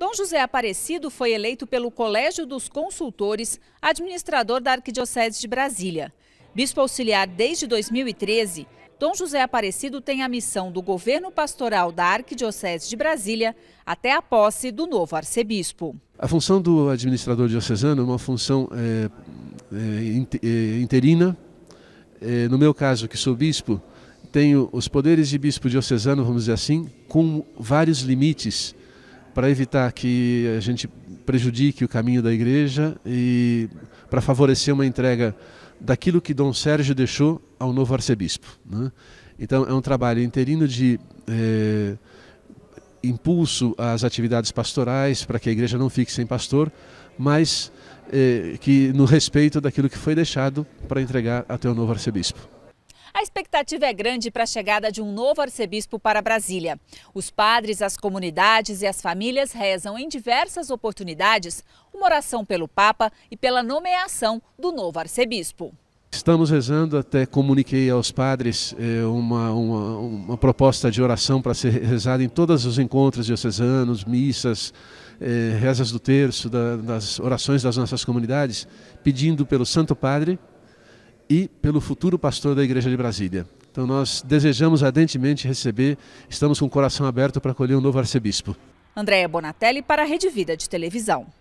Dom José Aparecido foi eleito pelo Colégio dos Consultores, administrador da Arquidiocese de Brasília. Bispo auxiliar desde 2013, Dom José Aparecido tem a missão do governo pastoral da Arquidiocese de Brasília até a posse do novo arcebispo. A função do administrador diocesano é uma função é, é, é interina. É, no meu caso, que sou bispo, tenho os poderes de bispo diocesano, vamos dizer assim, com vários limites para evitar que a gente prejudique o caminho da igreja e para favorecer uma entrega daquilo que Dom Sérgio deixou ao novo arcebispo. Né? Então é um trabalho interino de é, impulso às atividades pastorais para que a igreja não fique sem pastor, mas é, que no respeito daquilo que foi deixado para entregar até o novo arcebispo. A expectativa é grande para a chegada de um novo arcebispo para Brasília. Os padres, as comunidades e as famílias rezam em diversas oportunidades uma oração pelo Papa e pela nomeação do novo arcebispo. Estamos rezando, até comuniquei aos padres eh, uma, uma, uma, proposta de oração para ser rezada em todos os encontros diocesanos, missas, eh, rezas do terço, das orações das nossas comunidades, pedindo pelo Santo Padre, e pelo futuro pastor da Igreja de Brasília. Então nós desejamos ardentemente receber, estamos com o coração aberto para acolher um novo arcebispo. Andréia Bonatelli para a Rede Vida de Televisão.